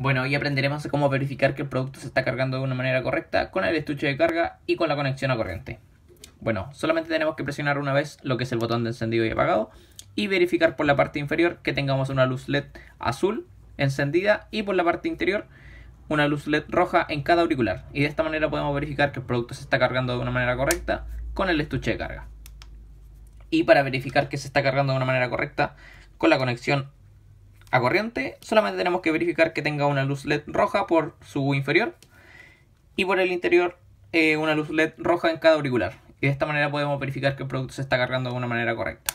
Bueno, hoy aprenderemos cómo verificar que el producto se está cargando de una manera correcta con el estuche de carga y con la conexión a corriente. Bueno, solamente tenemos que presionar una vez lo que es el botón de encendido y apagado y verificar por la parte inferior que tengamos una luz LED azul encendida y por la parte interior una luz LED roja en cada auricular. Y de esta manera podemos verificar que el producto se está cargando de una manera correcta con el estuche de carga. Y para verificar que se está cargando de una manera correcta con la conexión a corriente, solamente tenemos que verificar que tenga una luz LED roja por su inferior y por el interior eh, una luz LED roja en cada auricular. Y de esta manera podemos verificar que el producto se está cargando de una manera correcta.